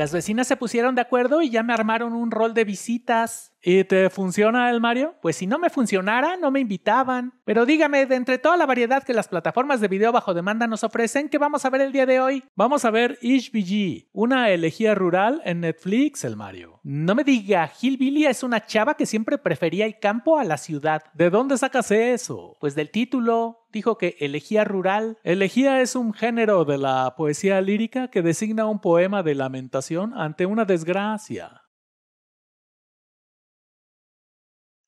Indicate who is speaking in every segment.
Speaker 1: las vecinas se pusieron de acuerdo y ya me armaron un rol de visitas. ¿Y te funciona el Mario? Pues si no me funcionara, no me invitaban. Pero dígame, de entre toda la variedad que las plataformas de video bajo demanda nos ofrecen, ¿qué vamos a ver el día de hoy? Vamos a ver Ishbiji, una elegía rural en Netflix, el Mario. No me diga, Hillbilly es una chava que siempre prefería el campo a la ciudad. ¿De dónde sacas eso? Pues del título, dijo que elegía rural. Elegía es un género de la poesía lírica que designa un poema de lamentación ante una desgracia.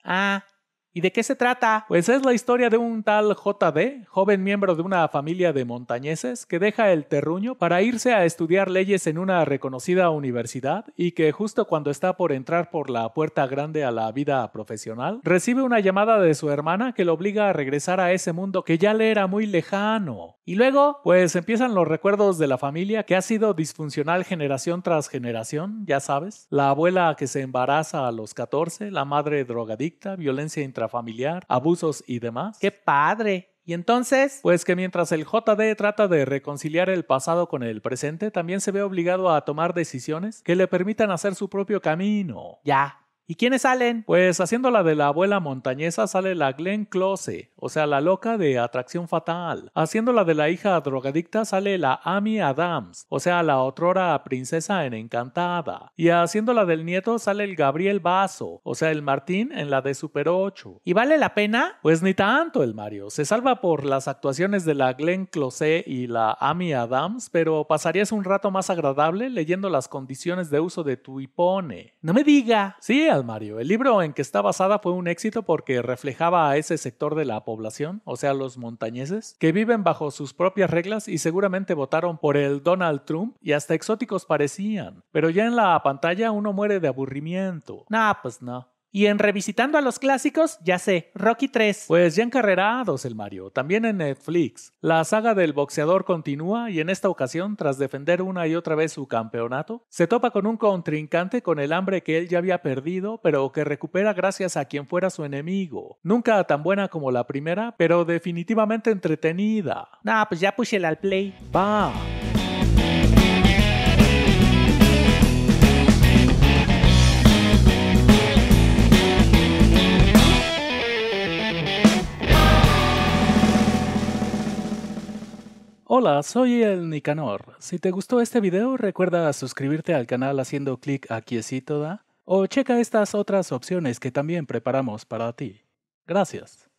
Speaker 1: 啊。¿Y de qué se trata? Pues es la historia de un tal JD, joven miembro de una familia de montañeses, que deja el terruño para irse a estudiar leyes en una reconocida universidad y que justo cuando está por entrar por la puerta grande a la vida profesional, recibe una llamada de su hermana que lo obliga a regresar a ese mundo que ya le era muy lejano. Y luego, pues empiezan los recuerdos de la familia que ha sido disfuncional generación tras generación, ya sabes, la abuela que se embaraza a los 14, la madre drogadicta, violencia intra familiar, abusos y demás. ¡Qué padre! Y entonces, pues que mientras el JD trata de reconciliar el pasado con el presente, también se ve obligado a tomar decisiones que le permitan hacer su propio camino. Ya, ¿Y quiénes salen? Pues haciendo la de la abuela montañesa sale la Glenn Close, o sea, la loca de Atracción Fatal. Haciendo la de la hija drogadicta sale la Amy Adams, o sea, la otrora princesa en Encantada. Y haciendo la del nieto sale el Gabriel Vaso, o sea, el Martín en la de Super 8. ¿Y vale la pena? Pues ni tanto el Mario. Se salva por las actuaciones de la Glenn Close y la Amy Adams, pero pasarías un rato más agradable leyendo las condiciones de uso de tu hipone. No me diga. Sí, al Mario. El libro en que está basada fue un éxito porque reflejaba a ese sector de la población, o sea, los montañeses, que viven bajo sus propias reglas y seguramente votaron por el Donald Trump y hasta exóticos parecían. Pero ya en la pantalla uno muere de aburrimiento. Nah, pues no. Y en Revisitando a los Clásicos, ya sé, Rocky 3. Pues ya encarrerados el Mario, también en Netflix. La saga del boxeador continúa y en esta ocasión, tras defender una y otra vez su campeonato, se topa con un contrincante con el hambre que él ya había perdido, pero que recupera gracias a quien fuera su enemigo. Nunca tan buena como la primera, pero definitivamente entretenida. Nah, pues ya la al play. Va. Hola, soy el Nicanor. Si te gustó este video, recuerda suscribirte al canal haciendo clic aquícito toda o checa estas otras opciones que también preparamos para ti. Gracias.